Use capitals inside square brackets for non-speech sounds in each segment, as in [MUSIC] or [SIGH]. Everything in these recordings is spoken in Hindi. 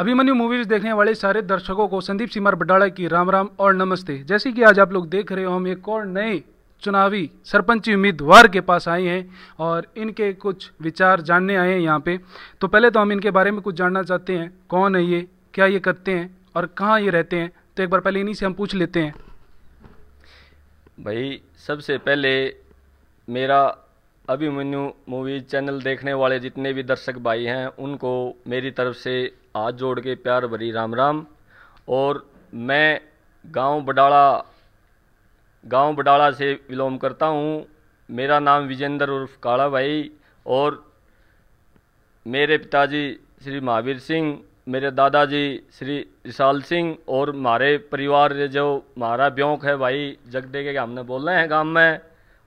अभिमन्यु मूवीज देखने वाले सारे दर्शकों को संदीप सिमर बडाड़ा की राम राम और नमस्ते जैसे कि आज आप लोग देख रहे हो हम एक और नए चुनावी सरपंची उम्मीदवार के पास आए हैं और इनके कुछ विचार जानने आए हैं यहाँ पे तो पहले तो हम इनके बारे में कुछ जानना चाहते हैं कौन है ये क्या ये करते हैं और कहाँ ये रहते हैं तो एक बार पहले इन्हीं से हम पूछ लेते हैं भाई सबसे पहले मेरा अभिमन्यु मूवी चैनल देखने वाले जितने भी दर्शक भाई हैं उनको मेरी तरफ से हाथ जोड़ के प्यार भरी राम राम और मैं गांव बडाला गांव बडाला से विलोम करता हूँ मेरा नाम विजेंद्र उर्फ काला भाई और मेरे पिताजी श्री महावीर सिंह मेरे दादाजी श्री विशाल सिंह और हमारे परिवार जो हमारा ब्योंक है भाई जगदे के हमने बोलना है गांव में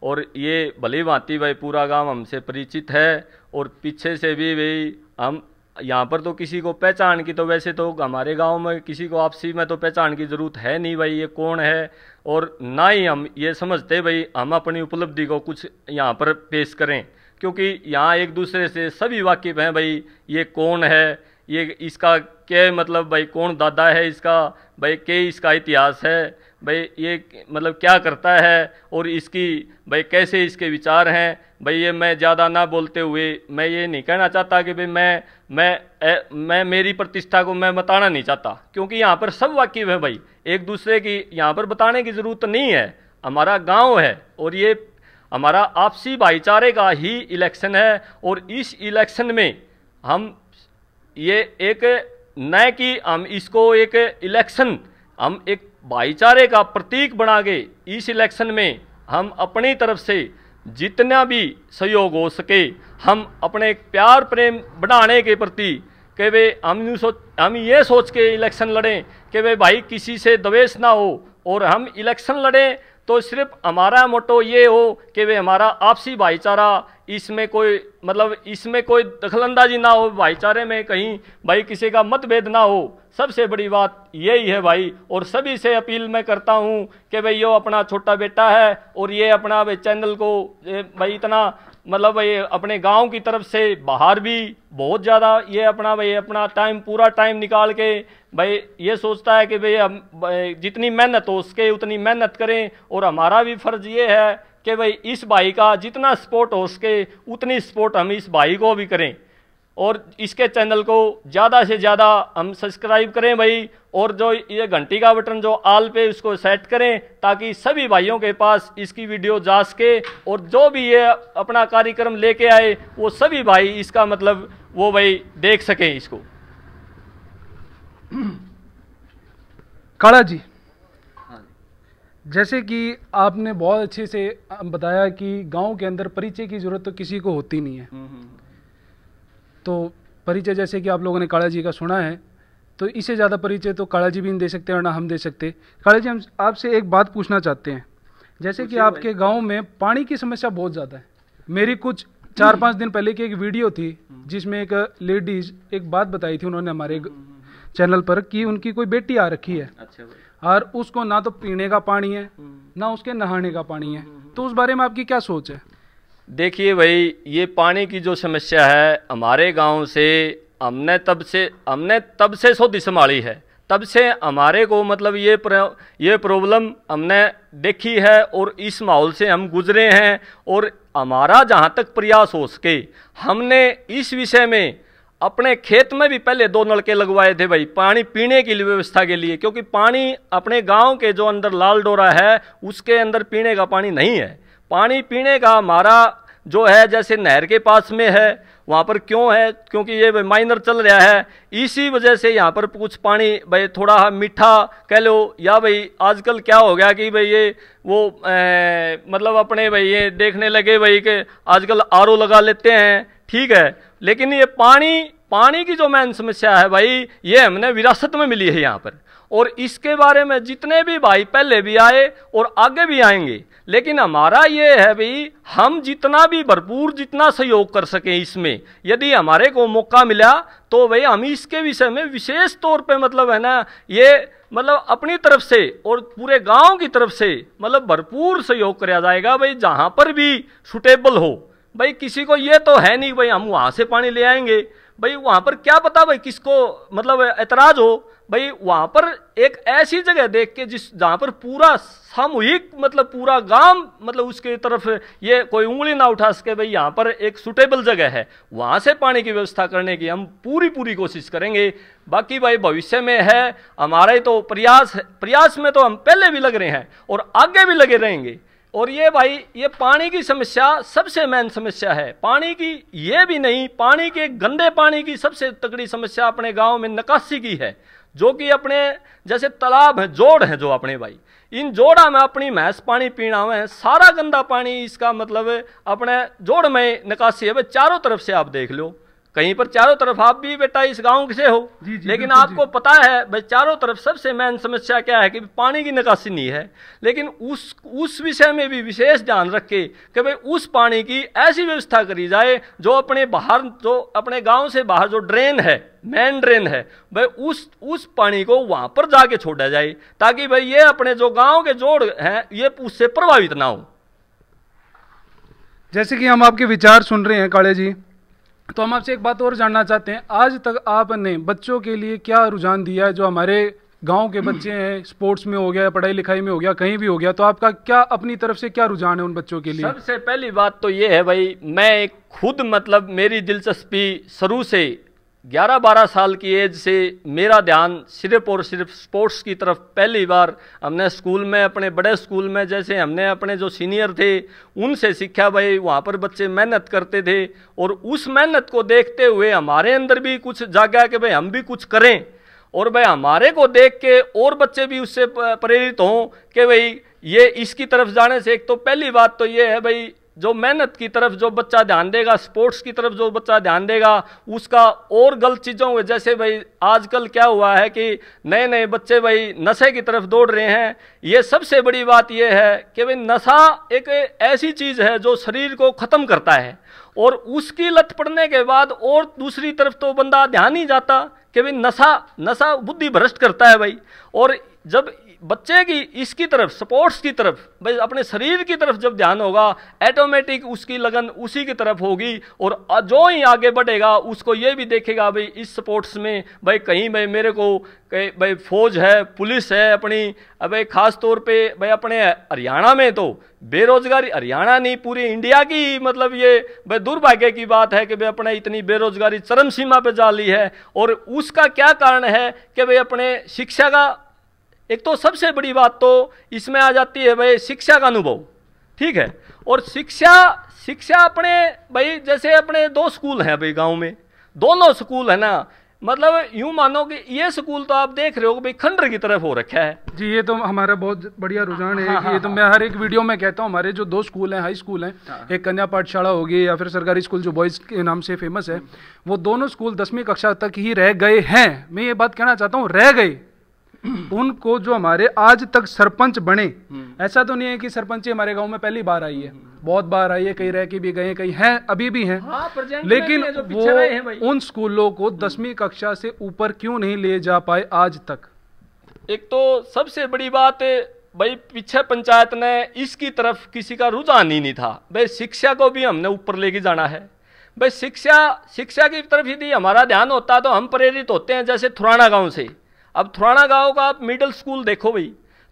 और ये भली भांति भाई पूरा गांव हमसे परिचित है और पीछे से भी भाई हम यहाँ पर तो किसी को पहचान की तो वैसे तो हमारे गांव में किसी को आपसी में तो पहचान की ज़रूरत है नहीं भाई ये कौन है और ना ही हम ये समझते भाई हम अपनी उपलब्धि को कुछ यहाँ पर पेश करें क्योंकि यहाँ एक दूसरे से सभी वाकिफ़ हैं भाई ये कौन है ये इसका क्या मतलब भाई कौन दादा है इसका भाई के इसका इतिहास है भाई ये मतलब क्या करता है और इसकी भाई कैसे इसके विचार हैं भाई ये मैं ज़्यादा ना बोलते हुए मैं ये नहीं कहना चाहता कि भाई मैं मैं ए, मैं मेरी प्रतिष्ठा को मैं बताना नहीं चाहता क्योंकि यहाँ पर सब वाकिफ है भाई एक दूसरे की यहाँ पर बताने की ज़रूरत नहीं है हमारा गांव है और ये हमारा आपसी भाईचारे का ही इलेक्शन है और इस इलेक्शन में हम ये एक न कि हम इसको एक इलेक्शन हम एक भाईचारे का प्रतीक बना के इस इलेक्शन में हम अपनी तरफ से जितना भी सहयोग हो सके हम अपने प्यार प्रेम बढ़ाने के प्रति कि वे हम यू सोच हम ये सोच के इलेक्शन लड़ें कि वे भाई किसी से दवेश ना हो और हम इलेक्शन लड़ें तो सिर्फ हमारा मोटो ये हो कि वे हमारा आपसी भाईचारा इसमें कोई मतलब इसमें कोई दखलंदाजी ना हो भाईचारे में कहीं भाई किसी का मतभेद ना हो सबसे बड़ी बात यही है भाई और सभी से अपील मैं करता हूँ कि भाई यो अपना छोटा बेटा है और ये अपना भाई चैनल को भाई इतना मतलब ये अपने गांव की तरफ से बाहर भी बहुत ज़्यादा ये अपना भाई अपना टाइम पूरा टाइम निकाल के भाई ये सोचता है कि भाई हम जितनी मेहनत हो उसके उतनी मेहनत करें और हमारा भी फ़र्ज़ ये है कि भाई इस भाई का जितना सपोर्ट हो सके उतनी सपोर्ट हम इस भाई को भी करें और इसके चैनल को ज़्यादा से ज़्यादा हम सब्सक्राइब करें भाई और जो ये घंटी का बटन जो आल पे उसको सेट करें ताकि सभी भाइयों के पास इसकी वीडियो जा सके और जो भी ये अपना कार्यक्रम लेके आए वो सभी भाई इसका मतलब वो भाई देख सकें इसको काला जी हाँ जैसे कि आपने बहुत अच्छे से बताया कि गांव के अंदर परिचय की ज़रूरत तो किसी को होती नहीं है हम्म, हम्म, हम्म। तो परिचय जैसे कि आप लोगों ने काला जी का सुना है तो इससे ज़्यादा परिचय तो काला जी भी नहीं दे सकते और ना हम दे सकते काला जी हम आपसे एक बात पूछना चाहते हैं जैसे कि आपके गांव में पानी की समस्या बहुत ज़्यादा है मेरी कुछ चार पाँच दिन पहले की एक वीडियो थी हम्म। जिसमें एक लेडीज एक बात बताई थी उन्होंने हमारे हम्म, हम्म, चैनल पर कि उनकी कोई बेटी आ रखी है अच्छा और उसको ना तो पीने का पानी है ना उसके नहाने का पानी है तो उस बारे में आपकी क्या सोच है देखिए भाई ये पानी की जो समस्या है हमारे गांव से हमने तब से हमने तब से सो संभाली है तब से हमारे को मतलब ये प्र, ये प्रॉब्लम हमने देखी है और इस माहौल से हम गुजरे हैं और हमारा जहाँ तक प्रयास हो सके हमने इस विषय में अपने खेत में भी पहले दो नलके लगवाए थे भाई पानी पीने की व्यवस्था के लिए क्योंकि पानी अपने गांव के जो अंदर लाल डोरा है उसके अंदर पीने का पानी नहीं है पानी पीने का हमारा जो है जैसे नहर के पास में है वहाँ पर क्यों है क्योंकि ये माइनर चल रहा है इसी वजह से यहाँ पर कुछ पानी भाई थोड़ा मीठा कह लो या भाई आजकल क्या हो गया कि भाई ये वो ए, मतलब अपने भाई ये देखने लगे भाई कि आजकल आर लगा लेते हैं ठीक है लेकिन ये पानी पानी की जो मेन समस्या है भाई ये हमने विरासत में मिली है यहाँ पर और इसके बारे में जितने भी भाई पहले भी आए और आगे भी आएंगे लेकिन हमारा ये है भाई हम जितना भी भरपूर जितना सहयोग कर सकें इसमें यदि हमारे को मौका मिला तो भाई हम इसके विषय में विशेष तौर पे मतलब है ना ये मतलब अपनी तरफ से और पूरे गांव की तरफ से मतलब भरपूर सहयोग कराया जाएगा भाई जहाँ पर भी सुटेबल हो भाई किसी को ये तो है नहीं भाई हम वहाँ से पानी ले आएंगे भाई वहाँ पर क्या पता भाई किसको मतलब एतराज़ हो भाई वहां पर एक ऐसी जगह देख के जिस जहां पर पूरा सामूहिक मतलब पूरा गांव मतलब उसके तरफ ये कोई उंगली ना उठा सके भाई यहाँ पर एक सुटेबल जगह है वहाँ से पानी की व्यवस्था करने की हम पूरी पूरी कोशिश करेंगे बाकी भाई भविष्य में है हमारे तो प्रयास प्रयास में तो हम पहले भी लग रहे हैं और आगे भी लगे रहेंगे और ये भाई ये पानी की समस्या सबसे मेन समस्या है पानी की ये भी नहीं पानी के गंदे पानी की सबसे तगड़ी समस्या अपने गांव में निकासी की है जो कि अपने जैसे तालाब हैं जोड़ हैं जो अपने भाई इन जोड़ा में अपनी भैंस पानी पीना हुए सारा गंदा पानी इसका मतलब अपने जोड़ में निकासी है वह चारों तरफ से आप देख लो कहीं पर चारों तरफ आप भी बेटा इस गांव से हो जी, जी, लेकिन आपको पता है भाई चारों तरफ सबसे मेन समस्या क्या है कि पानी की निकासी नहीं है लेकिन उस उस विषय में भी विशेष ध्यान रखे कि भाई उस पानी की ऐसी व्यवस्था करी जाए जो अपने बाहर जो अपने गांव से बाहर जो ड्रेन है मेन ड्रेन है भाई उस उस पानी को वहां पर जाके छोड़ा जाए ताकि भाई ये अपने जो गाँव के जोड़ हैं ये उससे प्रभावित ना हो जैसे कि हम आपके विचार सुन रहे हैं काले जी तो हम आपसे एक बात और जानना चाहते हैं आज तक आपने बच्चों के लिए क्या रुझान दिया है जो हमारे गांव के बच्चे हैं स्पोर्ट्स में हो गया पढ़ाई लिखाई में हो गया कहीं भी हो गया तो आपका क्या अपनी तरफ से क्या रुझान है उन बच्चों के लिए सबसे पहली बात तो ये है भाई मैं खुद मतलब मेरी दिलचस्पी शुरू से ग्यारह बारह साल की एज से मेरा ध्यान सिर्फ और सिर्फ स्पोर्ट्स की तरफ पहली बार हमने स्कूल में अपने बड़े स्कूल में जैसे हमने अपने जो सीनियर थे उनसे सीखा भाई वहाँ पर बच्चे मेहनत करते थे और उस मेहनत को देखते हुए हमारे अंदर भी कुछ जागा कि भाई हम भी कुछ करें और भाई हमारे को देख के और बच्चे भी उससे प्रेरित हों कि भाई ये इसकी तरफ जाने से एक तो पहली बात तो ये है भाई जो मेहनत की तरफ जो बच्चा ध्यान देगा स्पोर्ट्स की तरफ जो बच्चा ध्यान देगा उसका और गलत चीज़ों में जैसे भाई आजकल क्या हुआ है कि नए नए बच्चे भाई नशे की तरफ दौड़ रहे हैं ये सबसे बड़ी बात यह है कि भाई नशा एक ऐसी चीज़ है जो शरीर को ख़त्म करता है और उसकी लत पड़ने के बाद और दूसरी तरफ तो बंदा ध्यान ही जाता कि भाई नशा नशा बुद्धि भ्रष्ट करता है भाई और जब बच्चे की इसकी तरफ स्पोर्ट्स की तरफ भाई अपने शरीर की तरफ जब ध्यान होगा ऐटोमेटिक उसकी लगन उसी की तरफ होगी और जो ही आगे बढ़ेगा उसको ये भी देखेगा भाई इस स्पोर्ट्स में भाई कहीं भाई मेरे को भाई फौज है पुलिस है अपनी भाई ख़ास तौर पे भाई अपने हरियाणा में तो बेरोजगारी हरियाणा नहीं पूरी इंडिया की मतलब ये भाई दुर्भाग्य की बात है कि भाई अपने इतनी बेरोजगारी चरम सीमा पर जा ली है और उसका क्या कारण है कि भाई अपने शिक्षा का एक तो सबसे बड़ी बात तो इसमें आ जाती है भाई शिक्षा का अनुभव ठीक है और शिक्षा शिक्षा अपने भाई जैसे अपने दो स्कूल हैं भाई गांव में दोनों स्कूल है ना मतलब यूं मानो कि ये स्कूल तो आप देख रहे हो भाई खंडर की तरफ हो रखा है जी ये तो हमारा बहुत बढ़िया रुझान है हा, हा, ये तो हाँ। मैं हर एक वीडियो में कहता हूँ हमारे जो दो स्कूल हैं हाई स्कूल हैं हाँ। एक कन्या पाठशाला होगी या फिर सरकारी स्कूल जो बॉयज़ के नाम से फेमस है हम्म। वो दोनों स्कूल दसवीं कक्षा तक ही रह गए हैं मैं ये बात कहना चाहता हूँ रह गए हम्म। उनको जो हमारे आज तक सरपंच बने हम्म। ऐसा तो नहीं है कि सरपंच हमारे गांव में पहली बार आई है हम्म। बहुत बार आई है कहीं रह के भी गए कहीं हैं अभी भी हैं हाँ, लेकिन वो उन स्कूलों को दसवीं कक्षा से ऊपर क्यों नहीं ले जा पाए आज तक एक तो सबसे बड़ी बात भाई पीछे पंचायत ने इसकी तरफ किसी का रुझान ही नहीं था भाई शिक्षा को भी हमने ऊपर लेके जाना है भाई शिक्षा शिक्षा की तरफ यदि हमारा ध्यान होता तो हम प्रेरित होते हैं जैसे थुराना गांव से अब थुराना गांव का आप मिडिल स्कूल देखो भाई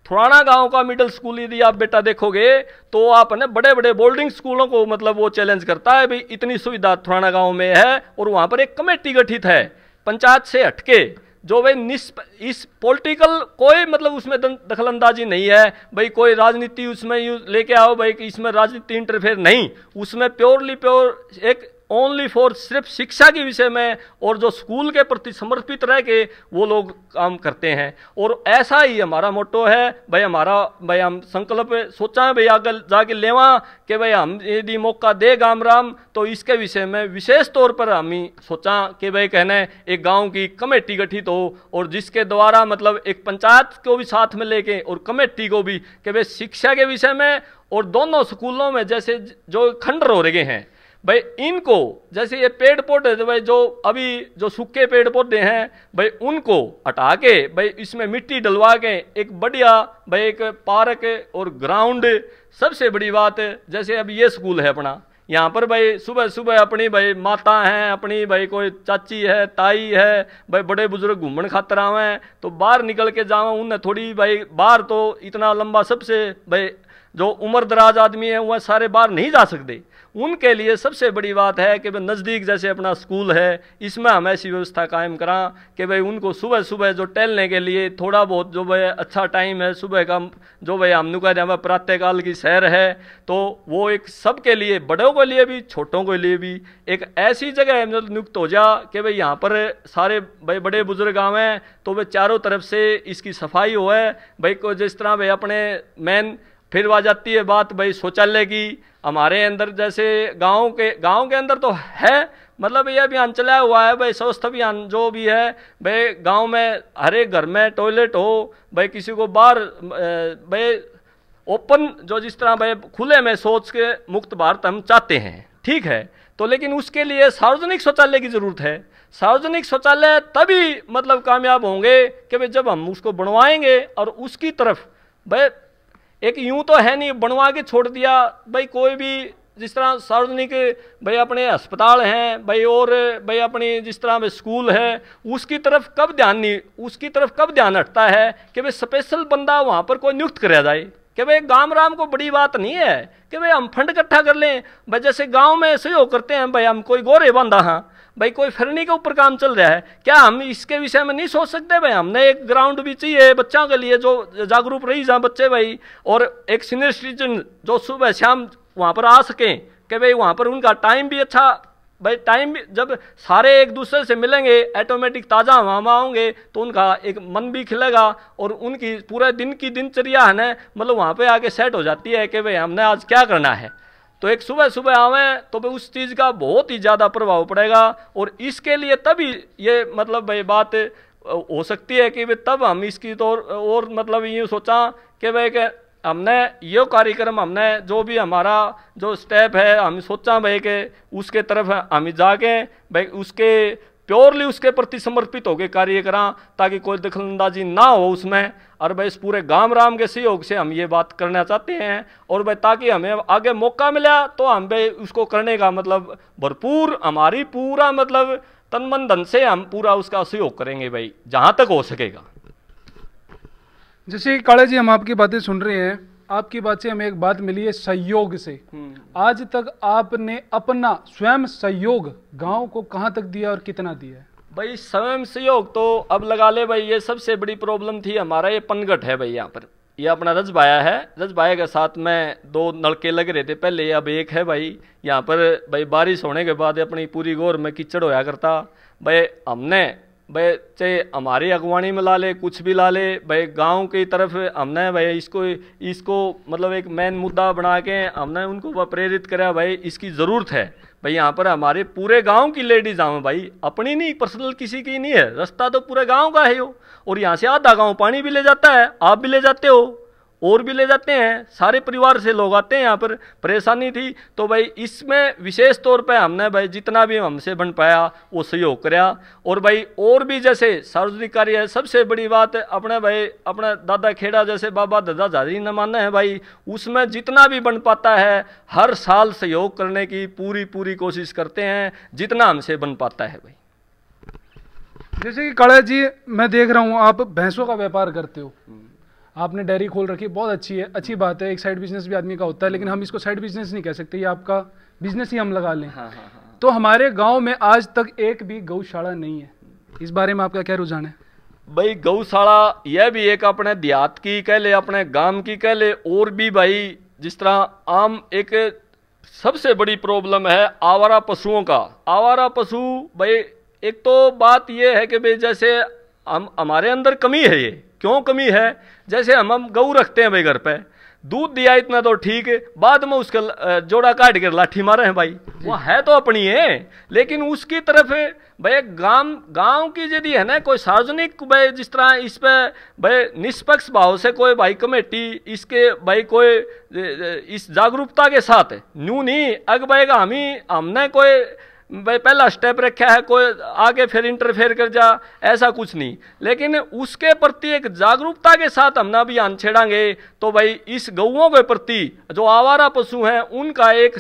थुराना गांव का मिडिल स्कूल यदि आप बेटा देखोगे तो आप ना बड़े बड़े बोर्डिंग स्कूलों को मतलब वो चैलेंज करता है भाई इतनी सुविधा थुराना गांव में है और वहाँ पर एक कमेटी गठित है पंचायत से हटके जो भाई निष्प इस पॉलिटिकल कोई मतलब उसमें दखलंदाजी नहीं है भाई कोई राजनीति उसमें लेके आओ भाई कि इसमें राजनीति इंटरफेयर नहीं उसमें प्योरली प्योर एक ओनली फॉर सिर्फ शिक्षा के विषय में और जो स्कूल के प्रति समर्पित रह के वो लोग काम करते हैं और ऐसा ही हमारा मोटो है भाई हमारा भाई हम संकल्प सोचा है भाई आगे जाके लेवा कि भाई हम यदि मौका दे गाम राम तो इसके विषय में विशेष तौर पर हम ही सोचा कि भाई कहने एक गांव की कमेटी गठित हो और जिसके द्वारा मतलब एक पंचायत को भी साथ में लेके और कमेटी को भी कि भाई शिक्षा के विषय में और दोनों स्कूलों में जैसे जो खंडर हो रहे हैं भाई इनको जैसे ये पेड़ पौधे तो भाई जो अभी जो सूखे पेड़ पौधे हैं भाई उनको हटा के भाई इसमें मिट्टी डलवा के एक बढ़िया भाई एक पार्क और ग्राउंड सबसे बड़ी बात जैसे अभी ये स्कूल है अपना यहाँ पर भाई सुबह सुबह अपनी भाई माता हैं अपनी भाई कोई चाची है ताई है भाई बड़े बुजुर्ग घूमन खातर आवे तो बाहर निकल के जावा उन थोड़ी भाई बाहर तो इतना लंबा सबसे भाई जो उम्र दराज आदमी है वह सारे बाहर नहीं जा सकते उनके लिए सबसे बड़ी बात है कि भाई नज़दीक जैसे अपना स्कूल है इसमें हम ऐसी व्यवस्था कायम करा कि भाई उनको सुबह सुबह जो टहलने के लिए थोड़ा बहुत जो भाई अच्छा टाइम है सुबह का जो भाई हम नुका रहे प्रातःकाल की सैर है तो वो एक सबके लिए बड़ों के लिए भी छोटों के लिए भी एक ऐसी जगह नियुक्त हो जा कि भाई यहाँ पर सारे भाई बड़े बुजुर्ग हैं तो वे चारों तरफ से इसकी सफाई हो है भाई को जिस तरह भाई अपने मैन फिर वह जाती है बात भाई शौचालय की हमारे अंदर जैसे गांव के गांव के अंदर तो है मतलब ये अभियान चलाया हुआ है भाई स्वस्थ अभियान जो भी है भाई गांव में हर एक घर में टॉयलेट हो भाई किसी को बाहर भाई ओपन जो जिस तरह भाई खुले में सोच के मुक्त भारत हम चाहते हैं ठीक है तो लेकिन उसके लिए सार्वजनिक शौचालय की ज़रूरत है सार्वजनिक शौचालय तभी मतलब कामयाब होंगे कि भाई जब हम उसको बनवाएंगे और उसकी तरफ भाई एक यूं तो है नहीं बनवा के छोड़ दिया भाई कोई भी जिस तरह सार्वजनिक भाई अपने अस्पताल हैं भाई और भाई अपने जिस तरह भाई स्कूल है उसकी तरफ कब ध्यान नहीं उसकी तरफ कब ध्यान हटता है कि भाई स्पेशल बंदा वहाँ पर कोई नियुक्त कराया जाए कि भाई गाम राम को बड़ी बात नहीं है कि भाई हम फंड इकट्ठा कर लें भाई जैसे गांव में सहयोग करते हैं भाई हम कोई गोरे बंदा हाँ भाई कोई फिरनी के ऊपर काम चल रहा है क्या हम इसके विषय में नहीं सोच सकते भाई हमने एक ग्राउंड भी चाहिए बच्चों के लिए जो जागरूक रही जहाँ बच्चे भाई और एक सीनियर सिटीजन जो सुबह शाम वहाँ पर आ सकें कि भाई वहाँ पर उनका टाइम भी अच्छा भाई टाइम जब सारे एक दूसरे से मिलेंगे ऐटोमेटिक ताज़ा हवा होंगे तो उनका एक मन भी खिलेगा और उनकी पूरे दिन की दिनचर्या है ना मतलब वहाँ पे आके सेट हो जाती है कि भाई हमने आज क्या करना है तो एक सुबह सुबह आवें तो भाई उस चीज़ का बहुत ही ज़्यादा प्रभाव पड़ेगा और इसके लिए तभी ये मतलब भाई बात हो सकती है कि भाई तब हम इसकी तो और मतलब यूँ सोचा कि भाई के हमने ये कार्यक्रम हमने जो भी हमारा जो स्टेप है हम सोचा भाई के उसके तरफ हम जाके भाई उसके प्योरली उसके प्रति समर्पित होकर कार्य करा ताकि कोई दखलंदाजी ना हो उसमें और भाई इस पूरे गांव राम के सहयोग से हम ये बात करना चाहते हैं और भाई ताकि हमें आगे मौका मिला तो हम भाई उसको करने का मतलब भरपूर हमारी पूरा मतलब तन मन धन से हम पूरा उसका सहयोग करेंगे भाई जहाँ तक हो सकेगा जैसे काले जी हम आपकी बातें सुन रहे हैं आपकी बात से हमें एक बात मिली है सहयोग से हम्म। आज तक आपने अपना स्वयं सहयोग गांव को कहाँ तक दिया और कितना दिया है भाई स्वयं सहयोग तो अब लगा ले भाई ये सबसे बड़ी प्रॉब्लम थी हमारा ये पनगट है भाई यहाँ पर ये अपना रजबाया है रजबाया के साथ में दो नलके लग रहे थे पहले अब एक है भाई यहाँ पर भाई बारिश होने के बाद अपनी पूरी गौर में कीचड़ होया करता भाई हमने भाई चाहे हमारी अगवाणी में ला ले कुछ भी ला ले भाई गांव की तरफ हमने भाई इसको इसको मतलब एक मेन मुद्दा बना के हमने उनको प्रेरित करा भाई इसकी ज़रूरत है भाई यहाँ पर हमारे पूरे गांव की लेडीज आवें भाई अपनी नहीं पर्सनल किसी की नहीं है रास्ता तो पूरे गांव का है यो और यहाँ से आधा गांव पानी भी ले जाता है आप भी ले जाते हो और भी ले जाते हैं सारे परिवार से लोग आते हैं यहाँ पर परेशानी थी तो भाई इसमें विशेष तौर पे हमने भाई जितना भी हमसे बन पाया वो सहयोग कराया और भाई और भी जैसे सार्वजनिक कार्य है सबसे बड़ी बात अपने भाई अपने दादा खेड़ा जैसे बाबा दादा दादी न माना है भाई उसमें जितना भी बन पाता है हर साल सहयोग करने की पूरी पूरी कोशिश करते हैं जितना हमसे बन पाता है भाई जैसे कि काड़ा जी मैं देख रहा हूँ आप भैंसों का व्यापार करते हो हम्म। आपने डायरी खोल रखी बहुत अच्छी है अच्छी बात है एक साइड बिजनेस भी आदमी का होता है लेकिन हम इसको साइड बिजनेस नहीं कह सकते ये आपका बिजनेस ही हम लगा लें हाँ, हाँ, हाँ। तो हमारे गाँव में आज तक एक भी गौशाला नहीं है इस बारे में आपका क्या रुझान है भाई गौशाला यह भी एक अपने देहात की कह ले अपने गांव की कह ले और भी भाई जिस तरह आम एक सबसे बड़ी प्रॉब्लम है आवारा पशुओं का आवारा पशु भाई एक तो बात यह है कि भाई जैसे हम हमारे अंदर कमी है ये क्यों कमी है जैसे हम हम गऊ रखते हैं भाई घर पे दूध दिया इतना तो ठीक है बाद में उसका जोड़ा काट कर लाठी मारे हैं भाई वो है तो अपनी है लेकिन उसकी तरफ भाई गांव गांव की यदि है ना कोई सार्वजनिक भाई जिस तरह इस पे भाई निष्पक्ष भाव से कोई भाई कमेटी इसके भाई कोई इस जागरूकता के साथ न्यू नहीं अग भाई हम ही हमने कोई भाई पहला स्टेप रखा है कोई आगे फिर इंटरफेयर कर जा ऐसा कुछ नहीं लेकिन उसके प्रति एक जागरूकता के साथ हम ना अभियान छेड़ांगे तो भाई इस गऊ के प्रति जो आवारा पशु हैं उनका एक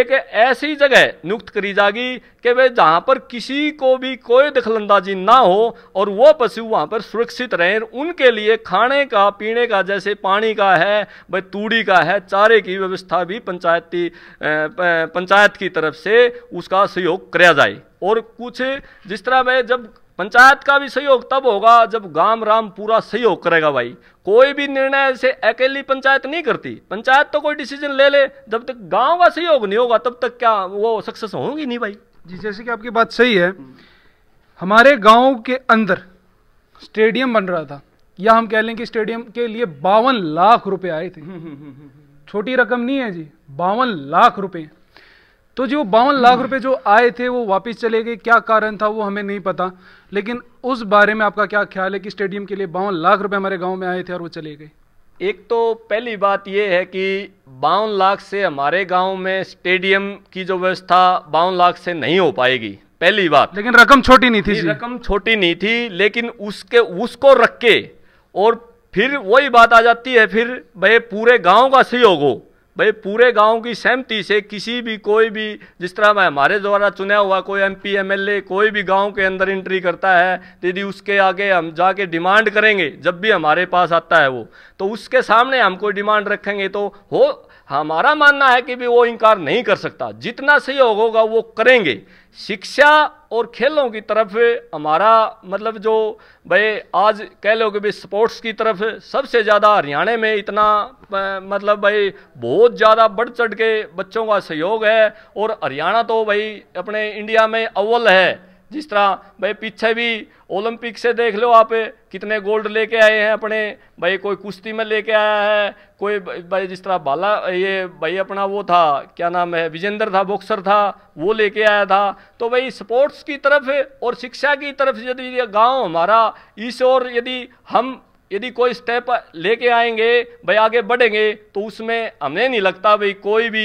एक ऐसी जगह नियुक्त करी जाएगी कि वे जहाँ पर किसी को भी कोई दखलंदाजी ना हो और वो पशु वहाँ पर सुरक्षित रहें उनके लिए खाने का पीने का जैसे पानी का है भाई तूड़ी का है चारे की व्यवस्था भी पंचायती पंचायत की तरफ से उसका सहयोग कराया जाए और कुछ जिस तरह मैं जब पंचायत का भी सहयोग तब होगा जब गाम राम पूरा सहयोग करेगा भाई कोई भी निर्णय ऐसे अकेली पंचायत नहीं करती पंचायत तो कोई डिसीजन ले ले जब तक गांव का सहयोग नहीं होगा तब तक क्या वो सक्सेस होंगी नहीं भाई जी जैसे कि आपकी बात सही है हमारे गांव के अंदर स्टेडियम बन रहा था या हम कह लें कि स्टेडियम के लिए बावन लाख रुपए आए थे हम्म, हम्म, हम्म, छोटी रकम नहीं है जी बावन लाख रुपए तो जो बावन लाख रुपए जो आए थे वो वापस चले गए क्या कारण था वो हमें नहीं पता लेकिन उस बारे में आपका क्या ख्याल है कि स्टेडियम के लिए बावन लाख रुपए हमारे गांव में आए थे और वो चले गए एक तो पहली बात यह है कि बावन लाख से हमारे गांव में स्टेडियम की जो व्यवस्था बावन लाख से नहीं हो पाएगी पहली बात लेकिन रकम छोटी नहीं थी रकम छोटी नहीं थी लेकिन उसके उसको रख के और फिर वही बात आ जाती है फिर भाई पूरे गाँव का सहयोग हो भाई पूरे गांव की सहमति से किसी भी कोई भी जिस तरह मैं हमारे द्वारा चुना हुआ कोई एमपी एमएलए कोई भी गांव के अंदर एंट्री करता है यदि उसके आगे हम जाके डिमांड करेंगे जब भी हमारे पास आता है वो तो उसके सामने हम कोई डिमांड रखेंगे तो हो हमारा मानना है कि भी वो इनकार नहीं कर सकता जितना सही होगा वो करेंगे शिक्षा और खेलों की तरफ हमारा मतलब जो भाई आज कह लो कि भाई स्पोर्ट्स की तरफ सबसे ज़्यादा हरियाणा में इतना मतलब भाई बहुत ज़्यादा बढ़ चढ़ के बच्चों का सहयोग है और हरियाणा तो भाई अपने इंडिया में अव्वल है जिस तरह भाई पीछे भी ओलंपिक से देख लो आप कितने गोल्ड लेके आए हैं अपने भाई कोई कुश्ती में लेके आया है कोई भाई जिस तरह बाला ये भाई अपना वो था क्या नाम है विजेंद्र था बॉक्सर था वो लेके आया था तो भाई स्पोर्ट्स की तरफ और शिक्षा की तरफ यदि गांव हमारा इस और यदि हम यदि कोई स्टेप लेके आएंगे भाई आगे बढ़ेंगे तो उसमें हमें नहीं लगता भाई कोई भी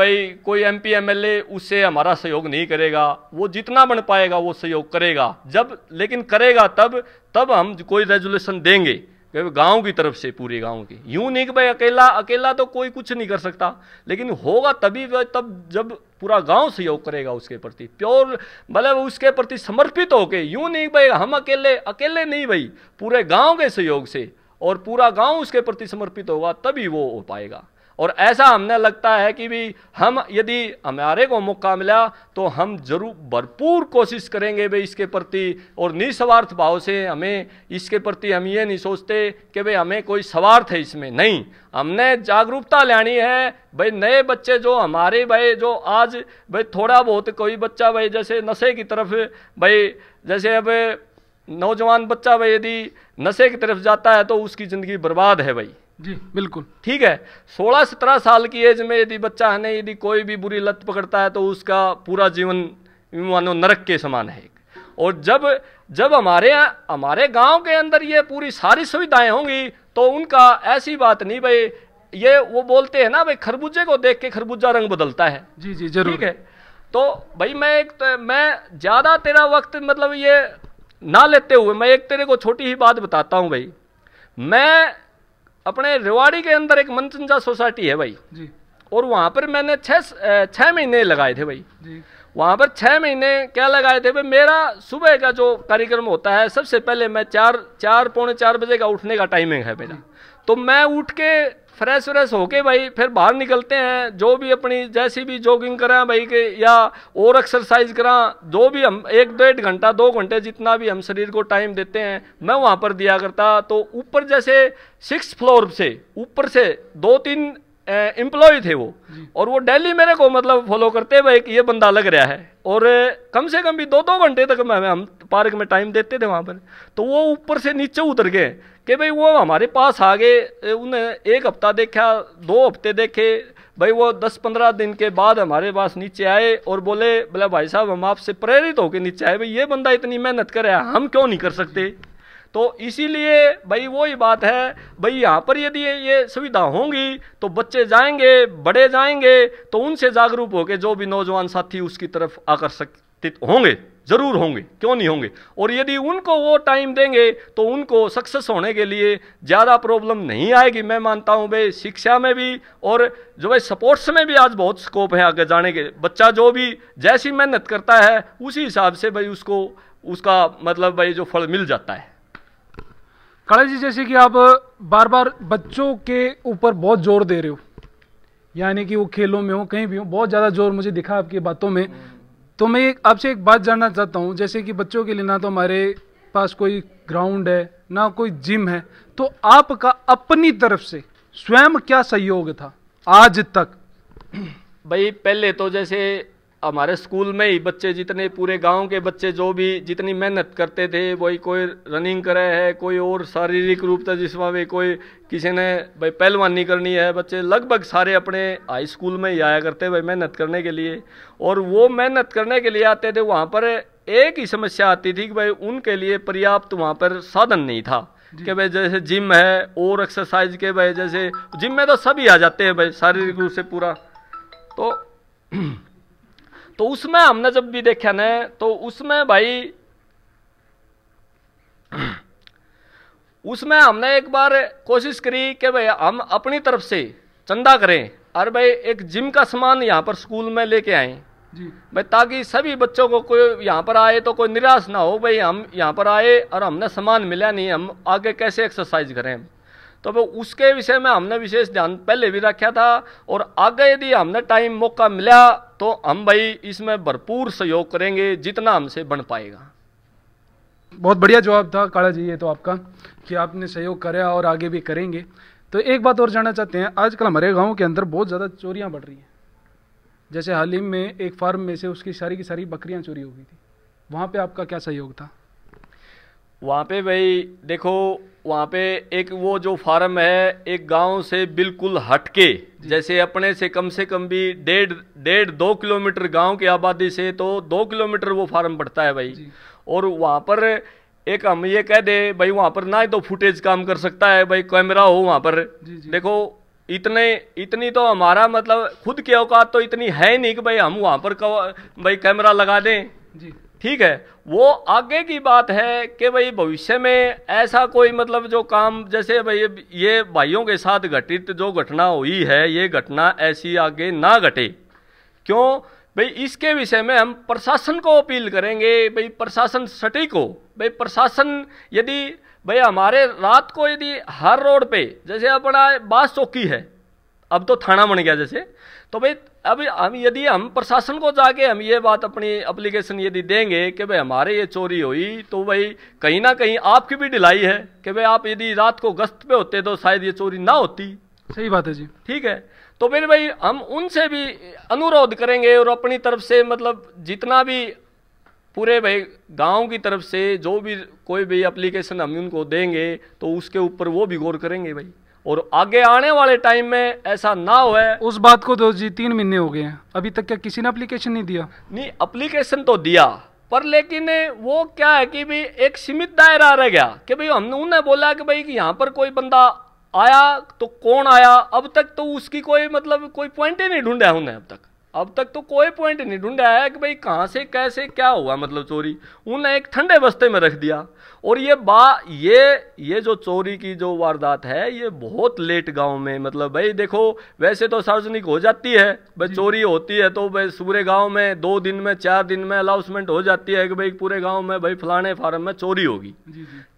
भाई कोई M P M L A उससे हमारा सहयोग नहीं करेगा वो जितना बन पाएगा वो सहयोग करेगा जब लेकिन करेगा तब तब हम कोई रेजुलेशन देंगे गांव की तरफ से पूरे गांव की यूं नहीं कि भाई अकेला अकेला तो कोई कुछ नहीं कर सकता लेकिन होगा तभी तब जब पूरा गांव सहयोग करेगा उसके प्रति प्योर मतलब उसके प्रति समर्पित हो के यूं नहीं भाई हम अकेले अकेले नहीं भाई पूरे गांव के सहयोग से और पूरा गांव उसके प्रति समर्पित होगा तभी वो हो पाएगा और ऐसा हमने लगता है कि भी हम यदि हमारे को मौका मिला तो हम जरूर भरपूर कोशिश करेंगे भाई इसके प्रति और निस्वार्थ भाव से हमें इसके प्रति हम ये नहीं सोचते कि भाई हमें कोई स्वार्थ है इसमें नहीं हमने जागरूकता लानी है भाई नए बच्चे जो हमारे भाई जो आज भाई थोड़ा बहुत कोई बच्चा भाई जैसे नशे की तरफ भाई जैसे अब नौजवान बच्चा भाई यदि नशे की तरफ जाता है तो उसकी ज़िंदगी बर्बाद है भाई जी बिल्कुल ठीक है 16 सत्रह साल की एज में यदि बच्चा है नहीं यदि कोई भी बुरी लत पकड़ता है तो उसका पूरा जीवन मानो नरक के समान है और जब जब हमारे हमारे गांव के अंदर ये पूरी सारी सुविधाएं होंगी तो उनका ऐसी बात नहीं भाई ये वो बोलते हैं ना भाई खरबूजे को देख के खरबूजा रंग बदलता है जी जी जरूर ठीक है तो भाई मैं एक तो मैं ज़्यादा तेरा वक्त मतलब ये ना लेते हुए मैं एक तेरे को छोटी ही बात बताता हूँ भाई मैं अपने रेवाड़ी के अंदर एक मनचंजा सोसाइटी है भाई जी और वहाँ पर मैंने छः छः महीने लगाए थे भाई जी वहाँ पर छः महीने क्या लगाए थे भाई मेरा सुबह का जो कार्यक्रम होता है सबसे पहले मैं चार चार पौने चार बजे का उठने का टाइमिंग है मेरा तो मैं उठ के फ्रेश व्रेश होके भाई फिर बाहर निकलते हैं जो भी अपनी जैसी भी जॉगिंग करें भाई के या और एक्सरसाइज करा जो भी हम एक डेढ़ घंटा दो घंटे जितना भी हम शरीर को टाइम देते हैं मैं वहाँ पर दिया करता तो ऊपर जैसे सिक्स फ्लोर से ऊपर से दो तीन एम्प्लॉय थे वो और वो डेली मेरे को मतलब फॉलो करते भाई कि ये बंदा लग रहा है और कम से कम भी दो दो घंटे तक हम पार्क में टाइम देते थे वहाँ पर तो वो ऊपर से नीचे उतर गए कि भाई वो हमारे पास आ गए उन्हें एक हफ्ता देखा दो हफ्ते देखे भाई वो दस पंद्रह दिन के बाद हमारे पास नीचे आए और बोले बोला भाई साहब हम आपसे प्रेरित होकर नीचे आए भाई ये बंदा इतनी मेहनत कर रहा है हम क्यों नहीं कर सकते तो इसीलिए भाई वो ही बात है भाई यहाँ पर यदि ये सुविधा होंगी तो बच्चे जाएंगे बड़े जाएंगे तो उनसे जागरूक होकर जो भी नौजवान साथी उसकी तरफ आकर्षित होंगे ज़रूर होंगे क्यों नहीं होंगे और यदि उनको वो टाइम देंगे तो उनको सक्सेस होने के लिए ज़्यादा प्रॉब्लम नहीं आएगी मैं मानता हूँ भाई शिक्षा में भी और जो भाई स्पोर्ट्स में भी आज बहुत स्कोप है आगे जाने के बच्चा जो भी जैसी मेहनत करता है उसी हिसाब से भाई उसको उसका मतलब भाई जो फल मिल जाता है काला जी जैसे कि आप बार बार बच्चों के ऊपर बहुत जोर दे रहे हो यानी कि वो खेलों में हो कहीं भी हो बहुत ज़्यादा जोर मुझे दिखा आपकी बातों में तो मैं एक आपसे एक बात जानना चाहता हूँ जैसे कि बच्चों के लिए ना तो हमारे पास कोई ग्राउंड है ना कोई जिम है तो आपका अपनी तरफ से स्वयं क्या सहयोग था आज तक भाई पहले तो जैसे हमारे स्कूल में ही बच्चे जितने पूरे गांव के बच्चे जो भी जितनी मेहनत करते थे वही कोई रनिंग करे है कोई और शारीरिक रूप से जिसमें भी कोई किसी ने भाई पहलवानी करनी है बच्चे लगभग सारे अपने हाई स्कूल में ही आया करते भाई मेहनत करने के लिए और वो मेहनत करने के लिए आते थे वहाँ पर एक ही समस्या आती थी कि भाई उनके लिए पर्याप्त वहाँ पर साधन नहीं था कि भाई जैसे जिम है और एक्सरसाइज के भाई जैसे जिम में तो सभी आ जाते हैं भाई शारीरिक रूप से पूरा तो [CLEARS THROAT] तो उसमें हमने जब भी देखा ना तो उसमें भाई उसमें हमने एक बार कोशिश करी कि भाई हम अपनी तरफ से चंदा करें और भाई एक जिम का सामान यहाँ पर स्कूल में लेके आए भाई ताकि सभी बच्चों को कोई यहाँ पर आए तो कोई निराश ना हो भाई हम यहाँ पर आए और हमने सामान मिला नहीं हम आगे कैसे एक्सरसाइज करें तो अब उसके विषय में हमने विशेष ध्यान पहले भी रखा था और आगे यदि हमने टाइम मौका मिला तो हम भाई इसमें भरपूर सहयोग करेंगे जितना हमसे बन पाएगा बहुत बढ़िया जवाब था काला जी ये तो आपका कि आपने सहयोग कराया और आगे भी करेंगे तो एक बात और जानना चाहते हैं आजकल हमारे गाँव के अंदर बहुत ज़्यादा चोरियाँ बढ़ रही हैं जैसे हाल ही में एक फार्म में से उसकी सारी की सारी बकरियाँ चोरी हो गई थी वहाँ पे आपका क्या सहयोग था वहाँ पे भाई देखो वहाँ पे एक वो जो फार्म है एक गांव से बिल्कुल हटके जैसे अपने से कम से कम भी डेढ़ डेढ़ दो किलोमीटर गांव की आबादी से तो दो किलोमीटर वो फार्म पड़ता है भाई और वहाँ पर एक हम ये कह दे भाई वहाँ पर ना ही तो फुटेज काम कर सकता है भाई कैमरा हो वहाँ पर जी जी। देखो इतने इतनी तो हमारा मतलब खुद के औकात तो इतनी है नहीं कि भाई हम वहाँ पर भाई कैमरा लगा दें जी ठीक है वो आगे की बात है कि भाई भविष्य में ऐसा कोई मतलब जो काम जैसे भाई ये भाइयों के साथ घटित जो घटना हुई है ये घटना ऐसी आगे ना घटे क्यों भाई इसके विषय में हम प्रशासन को अपील करेंगे भाई प्रशासन सटीक हो भाई प्रशासन यदि भाई हमारे रात को यदि हर रोड पे जैसे अपना बास चौकी है अब तो थाना बन गया जैसे तो भाई अब हम यदि हम प्रशासन को जाके हम ये बात अपनी अप्लीकेशन यदि देंगे कि भाई हमारे ये चोरी हुई तो भाई कहीं ना कहीं आपकी भी ढिलाई है कि भाई आप यदि रात को गश्त पे होते तो शायद ये चोरी ना होती सही बात है जी ठीक है तो फिर भाई हम उनसे भी अनुरोध करेंगे और अपनी तरफ से मतलब जितना भी पूरे भाई गांव की तरफ से जो भी कोई भी अप्लीकेशन हम उनको देंगे तो उसके ऊपर वो भी गौर करेंगे भाई और आगे आने वाले टाइम में ऐसा ना हो उस बात को दोस्त तो जी तीन महीने हो गए हैं अभी तक क्या किसी ने अप्लीकेशन नहीं दिया नहीं अप्लीकेशन तो दिया पर लेकिन वो क्या है कि भाई एक सीमित दायरा रह गया कि भाई हमने उन्हें बोला कि भाई कि यहाँ पर कोई बंदा आया तो कौन आया अब तक तो उसकी कोई मतलब कोई पॉइंट ही नहीं ढूंढा उन्हें अब तक अब तक तो कोई पॉइंट नहीं ढूंढा है कि भाई कहाँ से कैसे क्या हुआ मतलब चोरी उन्हें एक ठंडे बस्ते में रख दिया और ये बा ये ये जो चोरी की जो वारदात है ये बहुत लेट गांव में मतलब भाई देखो वैसे तो सार्वजनिक हो जाती है भाई चोरी होती है तो भाई पूरे गांव में दो दिन में चार दिन में अलाउंसमेंट हो जाती है कि भाई पूरे गाँव में भाई फलाने फार्म में चोरी होगी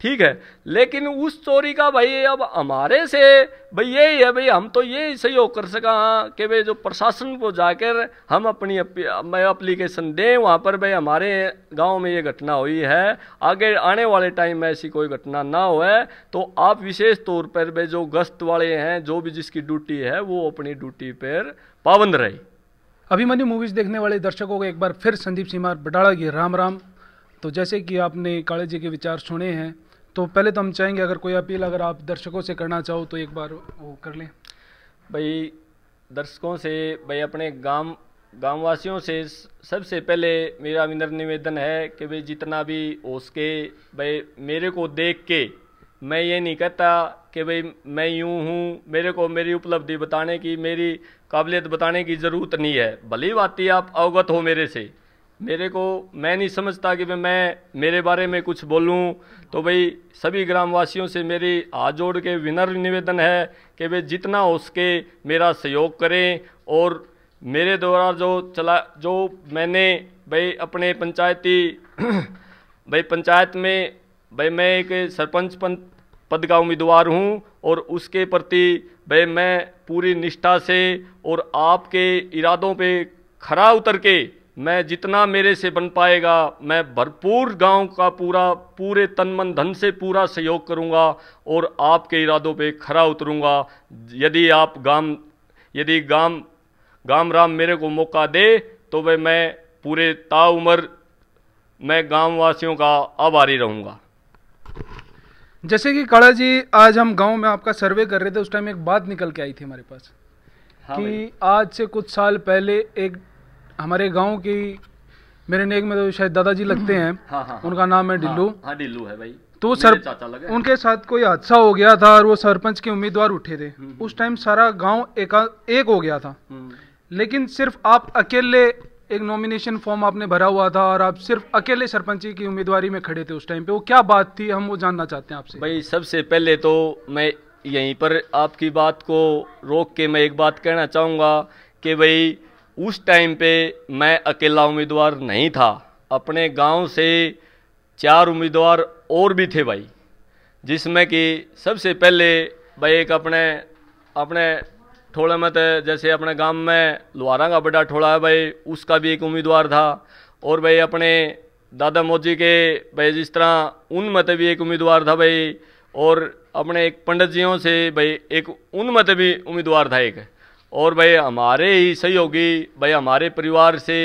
ठीक है लेकिन उस चोरी का भाई अब हमारे से भाई यही है भाई हम तो यही सहयोग कर सका हाँ, कि भाई जो प्रशासन को जाकर हम अपनी मैं अप्लीकेशन दें वहाँ पर भाई हमारे गांव में ये घटना हुई है आगे आने वाले टाइम में ऐसी कोई घटना ना हो तो आप विशेष तौर पर भाई जो गश्त वाले हैं जो भी जिसकी ड्यूटी है वो अपनी ड्यूटी पर पाबंद रहे अभिमन्यु मूवीज़ देखने वाले दर्शकों को एक बार फिर संदीप सिमार बटाड़ा की राम राम तो जैसे कि आपने काले जी के विचार सुने हैं तो पहले तो हम चाहेंगे अगर कोई अपील अगर आप दर्शकों से करना चाहो तो एक बार वो कर लें भाई दर्शकों से भाई अपने गांव गाँव वासियों से सबसे पहले मेरा विनर निवेदन है कि भाई जितना भी हो सके भाई मेरे को देख के मैं ये नहीं कहता कि भाई मैं यूं हूँ मेरे को मेरी उपलब्धि बताने की मेरी काबिलियत बताने की ज़रूरत नहीं है भली बात ही आप अवगत हो मेरे से मेरे को मैं नहीं समझता कि मैं मेरे बारे में कुछ बोलूं तो भाई सभी ग्रामवासियों से मेरी हाथ जोड़ के विनर निवेदन है कि वे जितना हो सके मेरा सहयोग करें और मेरे द्वारा जो चला जो मैंने भाई अपने पंचायती [CLEARS THROAT] भाई पंचायत में भाई मैं एक सरपंच पद का उम्मीदवार हूँ और उसके प्रति भाई मैं पूरी निष्ठा से और आपके इरादों पे खरा उतर के मैं जितना मेरे से बन पाएगा मैं भरपूर गांव का पूरा पूरे तन मन धन से पूरा सहयोग करूंगा और आपके इरादों पे खरा उतरूंगा यदि आप गांव यदि गांव गाम राम मेरे को मौका दे तो वह मैं पूरे ताउमर मैं गाँव वासियों का आभारी रहूँगा जैसे कि काड़ा जी आज हम गांव में आपका सर्वे कर रहे थे उस टाइम एक बात निकल के आई थी हमारे पास हाँ कि आज से कुछ साल पहले एक हमारे गांव की मेरे नेक में तो शायद दादाजी लगते हैं [LAUGHS] हाँ, हाँ, हाँ, उनका नाम है डिल्लू हाँ, हाँ डिल्लू है भाई तो सर उनके साथ कोई हादसा हो गया था और वो सरपंच के उम्मीदवार उठे थे हम्म, हम्म। उस टाइम सारा गांव एक, एक हो गया था हम्म। लेकिन सिर्फ आप अकेले एक नॉमिनेशन फॉर्म आपने भरा हुआ था और आप सिर्फ अकेले सरपंच की उम्मीदवारी में खड़े थे उस टाइम पे वो क्या बात थी हम वो जानना चाहते हैं आपसे भाई सबसे पहले तो मैं यहीं पर आपकी बात को रोक के मैं एक बात कहना चाहूँगा कि भाई उस टाइम पे मैं अकेला उम्मीदवार नहीं था अपने गांव से चार उम्मीदवार और भी थे भाई जिसमें कि सबसे पहले भाई एक अपने अपने थोड़ा मत जैसे अपने गांव में लोहारा का बड़ा ठोड़ा है भाई उसका भी एक उम्मीदवार था और भाई अपने दादा मोदी के भाई जिस तरह उन मत भी एक उम्मीदवार था भाई और अपने एक पंडित जियों से भाई एक उन मत भी उम्मीदवार था एक और भाई हमारे ही सहयोगी भाई हमारे परिवार से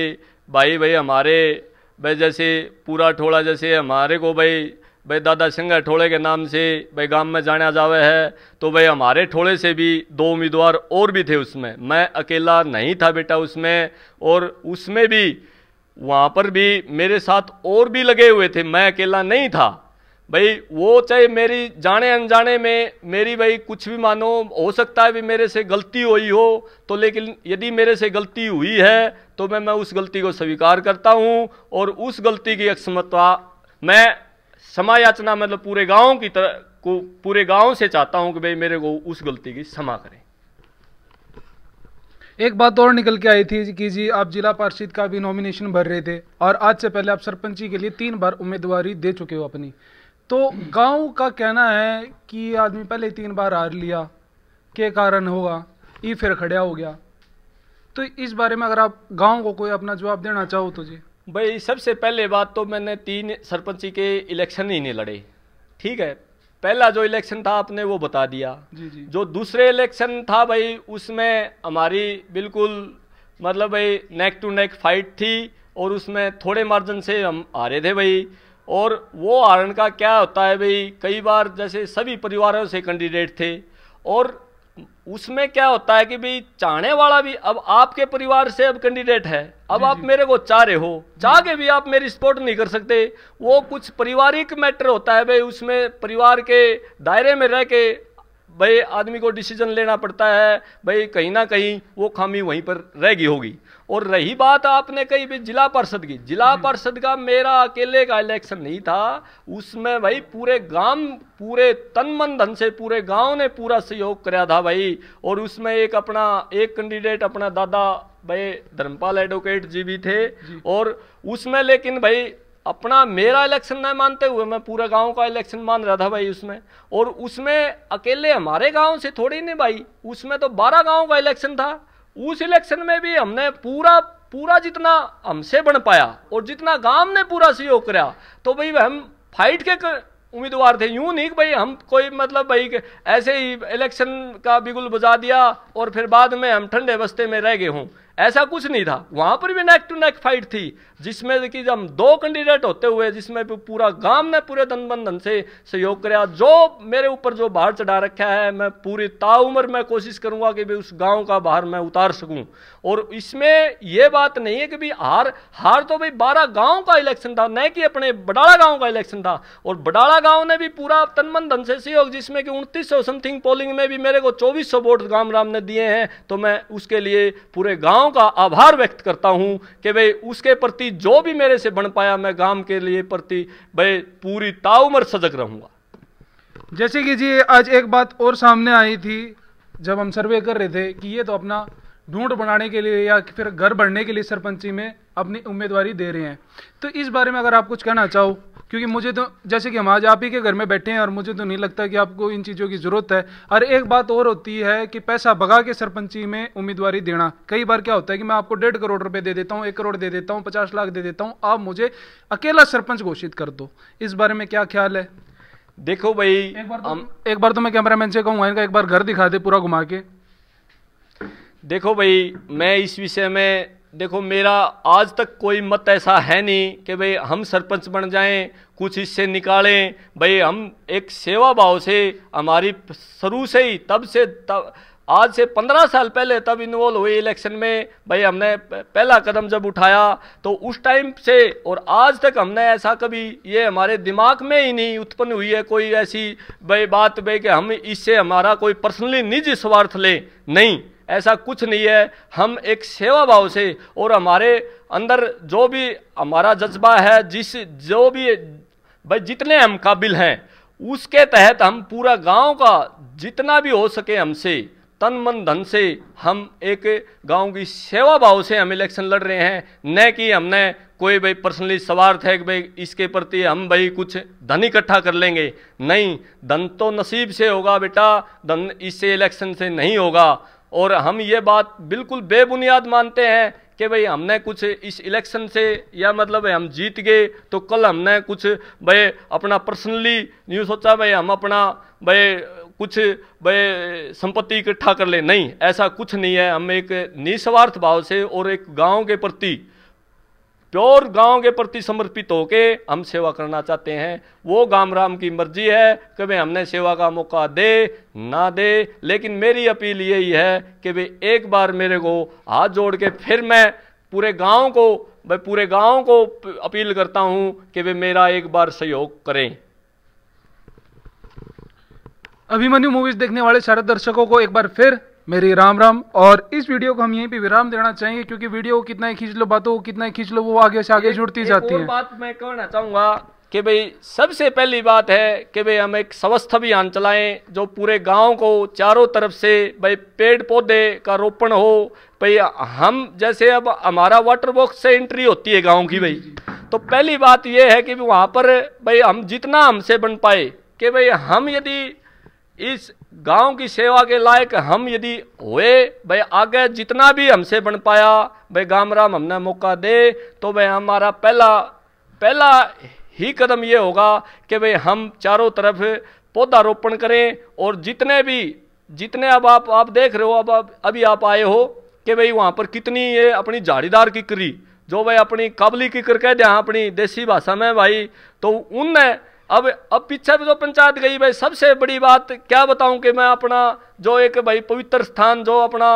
भाई भाई हमारे भाई जैसे पूरा ठोड़ा जैसे हमारे को भाई भाई दादा सिंह ठोड़े के नाम से भाई गांव में जाना जावे है तो भाई हमारे ठोड़े से भी दो उम्मीदवार और भी थे उसमें मैं अकेला नहीं था बेटा उसमें और उसमें भी वहाँ पर भी मेरे साथ और भी लगे हुए थे मैं अकेला नहीं था भाई वो चाहे मेरी जाने अनजाने में मेरी भाई कुछ भी मानो हो सकता है भी मेरे से गलती हुई हो तो लेकिन यदि मेरे से गलती हुई है तो मैं मैं उस गलती को स्वीकार करता हूँ और उस गलती की अक्षमता मैं समायाचना मतलब पूरे गांव की तरह को पूरे गांव से चाहता हूँ कि भाई मेरे को उस गलती की क्षमा करें एक बात और निकल के आई थी कि जी आप जिला पार्षद का भी नॉमिनेशन भर रहे थे और आज से पहले आप सरपंची के लिए तीन बार उम्मीदवारी दे चुके हो अपनी तो गांव का कहना है कि आदमी पहले तीन बार हार लिया के कारण होगा ये फिर खड़ा हो गया तो इस बारे में अगर आप गांव को कोई अपना जवाब देना चाहो तो जी भाई सबसे पहले बात तो मैंने तीन सरपंची के इलेक्शन ही नहीं लड़े ठीक है पहला जो इलेक्शन था आपने वो बता दिया जी जी जो दूसरे इलेक्शन था भाई उसमें हमारी बिल्कुल मतलब भाई नेक टू नेक फाइट थी और उसमें थोड़े मार्जिन से हम हारे थे भाई और वो आरण का क्या होता है भाई कई बार जैसे सभी परिवारों से कैंडिडेट थे और उसमें क्या होता है कि भाई चाहने वाला भी अब आपके परिवार से अब कैंडिडेट है अब आप मेरे को चाह रहे हो चाह के भी आप मेरी सपोर्ट नहीं कर सकते वो कुछ पारिवारिक मैटर होता है भाई उसमें परिवार के दायरे में रह के भाई आदमी को डिसीजन लेना पड़ता है भाई कहीं ना कहीं वो खामी वहीं पर रह गई होगी और रही बात आपने कही भी जिला परिषद की जिला हम्म। परिषद का मेरा अकेले का इलेक्शन नहीं था उसमें भाई पूरे गांव पूरे तन मन धन से पूरे गांव ने पूरा सहयोग कराया था भाई और उसमें एक अपना एक कैंडिडेट अपना दादा भाई धर्मपाल एडवोकेट जी भी थे जी। और उसमें लेकिन भाई अपना मेरा इलेक्शन न मानते हुए मैं पूरे गांव का इलेक्शन मान रहा था भाई उसमें और उसमें अकेले हमारे गांव से थोड़ी नहीं भाई उसमें तो बारह गांव का इलेक्शन था उस इलेक्शन में भी हमने पूरा पूरा जितना हमसे बन पाया और जितना गांव ने पूरा सहयोग कराया तो भाई हम फाइट के कर, उम्मीदवार थे यूं नहीं कि भाई हम कोई मतलब भाई ऐसे ही इलेक्शन का बिगुल बजा दिया और फिर बाद में हम ठंडे बस्ते में रह गए हूँ ऐसा कुछ नहीं था वहां पर भी नेक टू नेक फाइट थी जिसमें कि हम दो कैंडिडेट होते हुए जिसमें पूरा गांव ने पूरे बंधन से सहयोग कराया जो मेरे ऊपर जो बाहर चढ़ा रखा है मैं पूरी ताउम्र में कोशिश करूंगा कि भाई उस गाँव का बाहर मैं उतार सकूं और इसमें यह बात नहीं है कि भाई हार हार तो भाई बारह गाँव का इलेक्शन था न कि अपने बडाला गाँव का इलेक्शन था और बडाला गाँव ने भी पूरा तनमन धन से सहयोग जिसमें कि उनतीस समथिंग पोलिंग में भी मेरे को चौबीस वोट गांव राम ने दिए हैं तो मैं उसके लिए पूरे गाँव का आभार व्यक्त करता हूँ कि भाई उसके प्रति जो भी मेरे से बन पाया मैं गांव के लिए प्रति भाई पूरी ताउमर सजग रहूँगा जैसे कि जी आज एक बात और सामने आई थी जब हम सर्वे कर रहे थे कि ये तो अपना ढूंढ बनाने के लिए या फिर घर बढ़ने के लिए सरपंची में अपनी उम्मीदवारी दे रहे हैं तो इस बारे में अगर आप कुछ कहना चाहो क्योंकि मुझे तो जैसे कि हम आज आप ही के घर में बैठे हैं और मुझे तो नहीं लगता कि आपको इन चीज़ों की ज़रूरत है और एक बात और होती है कि पैसा भगा के सरपंची में उम्मीदवारी देना कई बार क्या होता है कि मैं आपको डेढ़ करोड़ रुपए दे देता हूँ एक करोड़ दे देता हूँ पचास लाख दे देता हूँ आप मुझे अकेला सरपंच घोषित कर दो इस बारे में क्या ख्याल है देखो भाई एक बार तो, हम एक बार तो मैं से कहूँगा इनका एक बार घर दिखा दे पूरा घुमा के देखो भाई मैं इस विषय में देखो मेरा आज तक कोई मत ऐसा है नहीं कि भाई हम सरपंच बन जाएं कुछ इससे निकालें भाई हम एक सेवा भाव से हमारी शुरू से ही तब से तब आज से पंद्रह साल पहले तब इन्वॉल्व हुए इलेक्शन में भाई हमने पहला कदम जब उठाया तो उस टाइम से और आज तक हमने ऐसा कभी ये हमारे दिमाग में ही नहीं उत्पन्न हुई है कोई ऐसी भाई बात भाई कि हम इससे हमारा कोई पर्सनली निजी स्वार्थ लें नहीं ऐसा कुछ नहीं है हम एक सेवा भाव से और हमारे अंदर जो भी हमारा जज्बा है जिस जो भी भाई जितने हम काबिल हैं उसके तहत हम पूरा गांव का जितना भी हो सके हमसे तन मन धन से हम एक गांव की सेवा भाव से हम इलेक्शन लड़ रहे हैं न कि हमने कोई भाई पर्सनली स्वार्थ है कि भाई इसके प्रति हम भाई कुछ धन इकट्ठा कर लेंगे नहीं धन तो नसीब से होगा बेटा धन इससे इलेक्शन से नहीं होगा और हम ये बात बिल्कुल बेबुनियाद मानते हैं कि भाई हमने कुछ इस इलेक्शन से या मतलब हम जीत गए तो कल हमने कुछ भाई अपना पर्सनली न्यूज़ सोचा भाई हम अपना भाई कुछ भाई संपत्ति इकट्ठा कर ले नहीं ऐसा कुछ नहीं है हम एक निस्वार्थ भाव से और एक गांव के प्रति प्योर गांव के प्रति समर्पित होके हम सेवा करना चाहते हैं वो गाम राम की मर्जी है कि भाई हमने सेवा का मौका दे ना दे लेकिन मेरी अपील यही है कि भाई एक बार मेरे को हाथ जोड़ के फिर मैं पूरे गांव को भाई पूरे गांव को अपील करता हूं कि वे मेरा एक बार सहयोग करें अभिमन्यु मूवीज देखने वाले सारे दर्शकों को एक बार फिर मेरी राम राम और इस वीडियो को हम यहीं पे विराम देना चाहेंगे क्योंकि वीडियो कितना ही खींच लो बातों कितना ही खींच लो वो आगे से आगे जुड़ती जाती है बात मैं कहना चाहूँगा कि भाई सबसे पहली बात है कि भाई हम एक स्वस्थ अभियान चलाएं जो पूरे गांव को चारों तरफ से भाई पेड़ पौधे का रोपण हो भाई हम जैसे अब हमारा वाटर बॉक्स से एंट्री होती है गांव की भाई तो पहली बात यह है कि वहाँ पर भाई हम जितना हमसे बन पाए कि भाई हम यदि इस गांव की सेवा के लायक हम यदि हुए भाई आगे जितना भी हमसे बन पाया भाई गाम राम हमने मौका दे तो भाई हमारा पहला पहला ही कदम ये होगा कि भाई हम चारों तरफ पौधा रोपण करें और जितने भी जितने अब आप आप देख रहे हो अब आप अभी आप आए हो कि भाई वहाँ पर कितनी ये अपनी झाड़ीदार की करी जो भाई अपनी काबली की कर कह दें हाँ, अपनी देसी भाषा में भाई तो उनने अब अब पीछे जो पंचायत गई भाई सबसे बड़ी बात क्या बताऊं कि मैं अपना जो एक भाई पवित्र स्थान जो अपना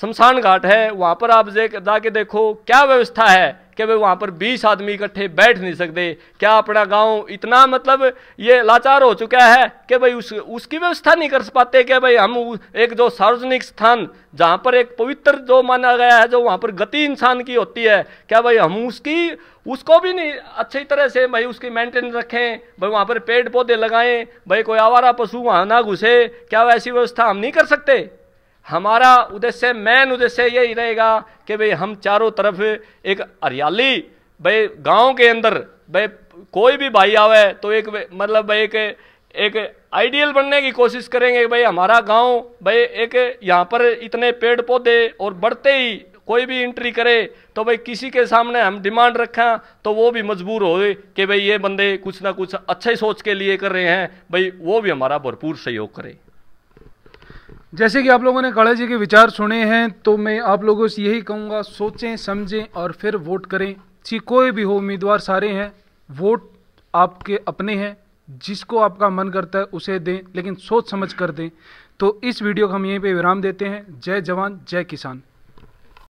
शमशान घाट है वहाँ पर आप जाके देखो क्या व्यवस्था है कि भाई वहाँ पर 20 आदमी इकट्ठे बैठ नहीं सकते क्या अपना गांव इतना मतलब ये लाचार हो चुका है कि भाई उस उसकी व्यवस्था नहीं कर पाते कि भाई हम एक जो सार्वजनिक स्थान जहाँ पर एक पवित्र जो माना गया है जो वहाँ पर गति इंसान की होती है क्या भाई हम उसकी उसको भी नहीं अच्छी तरह से भाई उसकी मेंटेन रखें भाई वहाँ पर पेड़ पौधे लगाएं भाई कोई आवारा पशु वहाँ ना घुसे क्या ऐसी व्यवस्था हम नहीं कर सकते हमारा उद्देश्य मेन उद्देश्य यही रहेगा कि भाई हम चारों तरफ एक हरियाली भाई गांव के अंदर भाई कोई भी भाई आवे तो एक मतलब भाई एक एक आइडियल बनने की कोशिश करेंगे भाई हमारा गांव भाई एक यहाँ पर इतने पेड़ पौधे और बढ़ते ही कोई भी एंट्री करे तो भाई किसी के सामने हम डिमांड रखें तो वो भी मजबूर होए कि भाई ये बंदे कुछ ना कुछ अच्छे सोच के लिए कर रहे हैं भाई वो भी हमारा भरपूर सहयोग करे जैसे कि आप लोगों ने काला जी के विचार सुने हैं तो मैं आप लोगों से यही कहूँगा सोचें समझें और फिर वोट करें जी कोई भी हो उम्मीदवार सारे हैं वोट आपके अपने हैं जिसको आपका मन करता है उसे दें लेकिन सोच समझ कर दें तो इस वीडियो को हम यहीं पे विराम देते हैं जय जवान जय किसान